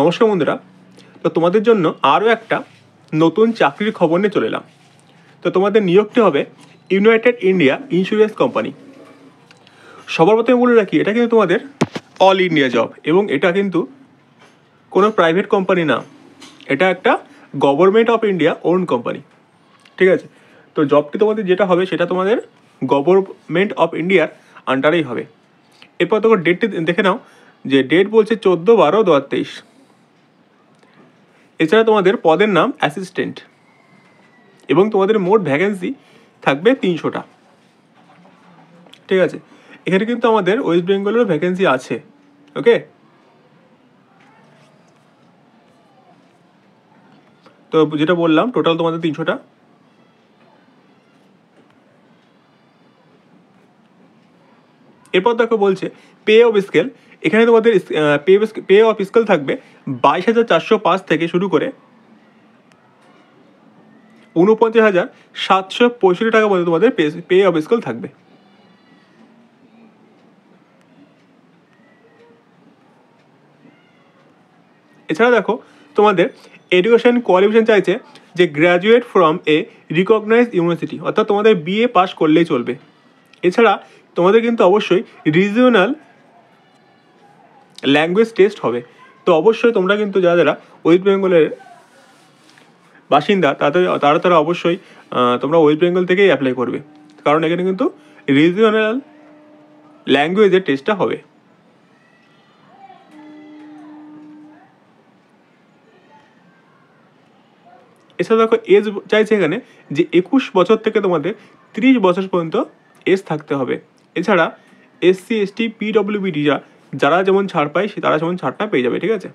নমস্কার বন্ধুরা তো তোমাদের জন্য আরও একটা নতুন চাকরির খবর নিয়ে চলে এলাম তো তোমাদের নিয়োগটি হবে ইউনাইটেড ইন্ডিয়া ইন্স্যুরেন্স কোম্পানি সবার প্রথমে বলে রাখি এটা কিন্তু তোমাদের অল ইন্ডিয়া জব এবং এটা কিন্তু কোনো প্রাইভেট কোম্পানি না এটা একটা government of India own company ঠিক আছে তো জবটি তোমাদের যেটা হবে সেটা তোমাদের গভর্নমেন্ট অফ ইন্ডিয়ার আন্ডারেই হবে এরপর তোমার ডেটটি দেখে নাও যে ডেট বলছে চোদ্দো বারো দু হাজার তেইশ এছাড়া তোমাদের পদের নাম অ্যাসিস্ট্যান্ট এবং তোমাদের মোট ভ্যাকেন্সি থাকবে তিনশোটা ঠিক আছে এখানে কিন্তু আমাদের ওয়েস্ট বেঙ্গলেরও ভ্যাকেন্সি আছে ওকে তো যেটা বললাম টোটাল তোমাদের তিনশোটা এরপর দেখো বলছে পে অফ স্কেল এখানে তোমাদের পে পে অফ স্কেল থাকবে বাইশ হাজার চারশো পাঁচ থেকে শুরু করে উনপঞ্চাশ হাজার সাতশো পঁয়ষট্টি টাকা পর্যন্ত তোমাদের পে পে অফ স্কেল থাকবে এছাড়া দেখো তোমাদের এডুকেশন কোয়ালিফিকেশন চাইছে যে graduate from a recognise university অর্থাৎ তোমাদের বিএ পাস করলেই চলবে এছাড়া তোমাদের কিন্তু অবশ্যই রিজিওনাল ল্যাঙ্গুয়েজ টেস্ট হবে তো অবশ্যই তোমরা কিন্তু যারা যারা ওয়েস্ট বেঙ্গলের বাসিন্দা তাদের তারা তারা অবশ্যই তোমরা ওয়েস্ট বেঙ্গল থেকেই অ্যাপ্লাই করবে কারণ এখানে কিন্তু রিজিওনাল ল্যাঙ্গুয়েজের টেস্টটা হবে এছাড়া দেখো এজ চাইছে এখানে যে একুশ বছর থেকে তোমাদের ত্রিশ বছর পর্যন্ত এজ থাকতে হবে এছাড়া এসসি এসটি পিডব্লিউবিডি যা যারা যেমন ছাড় পায় সে তারা যেমন ছাড়টা পেয়ে যাবে ঠিক আছে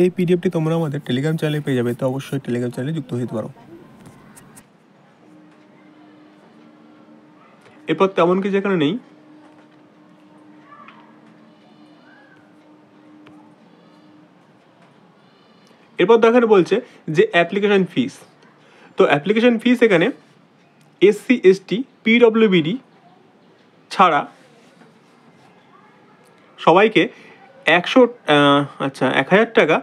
এই পিডিএফটি তোমরা আমাদের টেলিগ্রাম চ্যানেলে পেয়ে যাবে তো অবশ্যই টেলিগ্রাম চ্যানেলে যুক্ত হতে পারো এরপর তেমন কিছু এখানে নেই এরপর দেখানো বলছে যে অ্যাপ্লিকেশন ফিস তো অ্যাপ্লিকেশন ফিস এখানে এসসি এসটি পিডব্লিউবিডি ছাড়া সবাইকে একশো আচ্ছা এক হাজার টাকা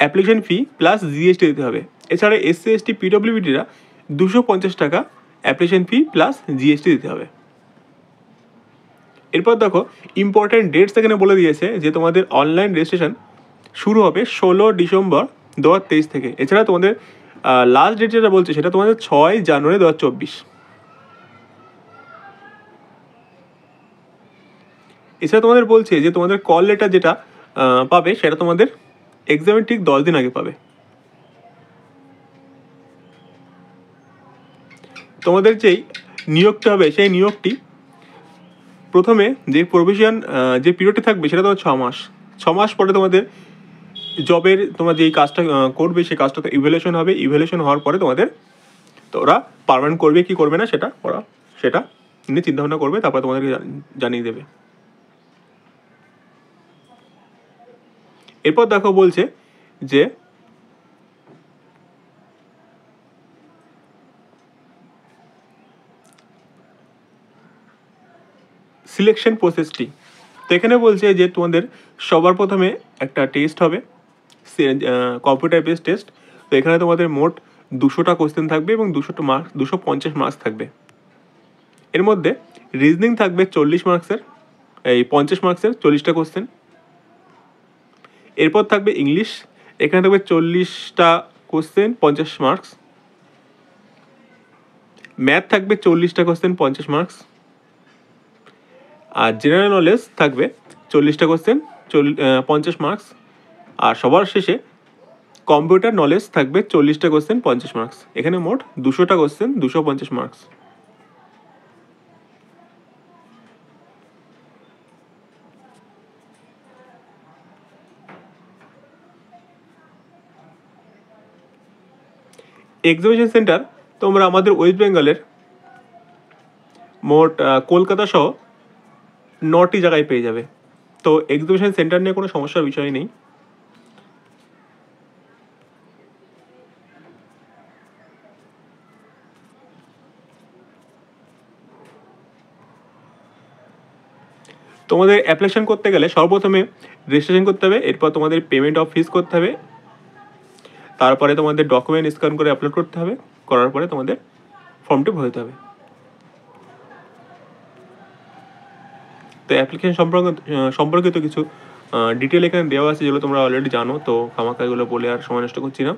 অ্যাপ্লিকেশন ফি প্লাস জিএসটি দিতে হবে এছাড়া এসসি এসটি পিডব্লিউবিডিরা দুশো পঞ্চাশ টাকা অ্যাপ্লিকেশন ফি প্লাস জিএসটি দিতে হবে এরপর দেখো ইম্পর্ট্যান্ট ডেটস এখানে বলে দিয়েছে যে তোমাদের অনলাইন রেজিস্ট্রেশন শুরু হবে ষোলো ডিসেম্বর দু থেকে এছাড়া তোমাদের লাস্ট ডেট যেটা বলছে সেটা তোমাদের ছয় জানুয়ারি দু হাজার এছাড়া তোমাদের বলছে যে তোমাদের কল লেটার যেটা পাবে সেটা তোমাদের এক্সামের ঠিক দশ দিন আগে পাবে তোমাদের যেই নিয়োগটা হবে সেই নিয়োগটি প্রথমে যে প্রভিশন যে পিরিয়ডটি থাকবে সেটা তোমার ছ মাস ছ মাস পরে তোমাদের জবের তোমার যেই কাজটা করবে সেই কাজটা তো ইভ্যালুয়েশন হবে ইভ্যালুয়েশন হওয়ার পরে তোমাদের তো ওরা পারমানেন্ট করবে কি করবে না সেটা ওরা সেটা নিয়ে চিন্তাভাবনা করবে তারপরে তোমাদেরকে জানিয়ে দেবে এরপর দেখো বলছে যে সিলেকশন প্রসেসটি তো এখানে বলছে যে তোমাদের সবার প্রথমে একটা টেস্ট হবে কম্পিউটার বেস টেস্ট তো এখানে তোমাদের মোট দুশোটা কোশ্চেন থাকবে এবং দুশোটা মার্কস দুশো পঞ্চাশ মার্কস থাকবে এর মধ্যে রিজনিং থাকবে চল্লিশ মার্কসের এই পঞ্চাশ মার্কসের চল্লিশটা কোশ্চেন এরপর থাকবে ইংলিশ এখানে থাকবে চল্লিশটা কোশ্চেন পঞ্চাশ মার্কস ম্যাথ থাকবে চল্লিশটা কোশ্চেন পঞ্চাশ মার্কস আর জেনারেল নলেজ থাকবে চল্লিশটা কোশ্চেন পঞ্চাশ মার্কস আর সবার শেষে কম্পিউটার নলেজ থাকবে চল্লিশটা কোশ্চেন পঞ্চাশ মার্কস এখানে মোট দুশোটা কোশ্চেন দুশো পঞ্চাশ মার্কস এক্সিবিশন সেন্টার তোমরা আমাদের ওয়েস্ট বেঙ্গলের মোট কলকাতা সহ নটি জায়গায় পেয়ে যাবে তো এক্সিবিশন সেন্টার নিয়ে কোনো সমস্যার বিষয় নেই তোমাদের অ্যাপ্লিকেশন করতে গেলে সর্বপ্রথমে রেজিস্ট্রেশন করতে হবে এরপর তোমাদের পেমেন্ট অফ ফিস করতে হবে তারপরে তোমাদের ডকুমেন্ট স্ক্যান করে আপলোড করতে হবে করার পরে তোমাদের ফর্মটি ভরতে হবে তো অ্যাপ্লিকেশন সম্পর্কে সম্পর্কিত কিছু ডিটেল এখানে দেওয়া আছে যেগুলো তোমরা অলরেডি জানো তো এগুলো বলে আর সময় নষ্ট করছি না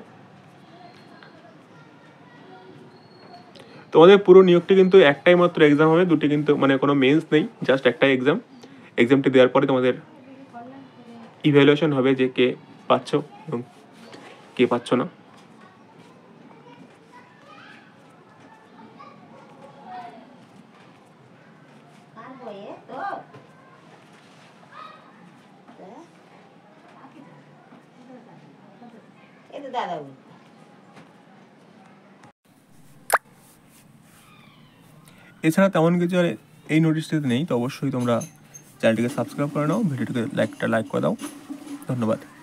তোমাদের পুরো নিয়োগটি কিন্তু একটাই মাত্র এক্সাম হবে দুটি কিন্তু মানে কোনো মেন্স নেই জাস্ট একটাই এক্সাম এক্সামটি দেওয়ার পরে তোমাদের ইভ্যালুয়েশন হবে যে কে পাচ্ছ এবং কে পাচ্ছ না এছাড়া তেমন কিছু আর এই নোটিশটিতে নেই তো অবশ্যই তোমরা চ্যানেলটিকে সাবস্ক্রাইব করে নাও ভিডিওটিকে লাইকটা লাইক করে দাও ধন্যবাদ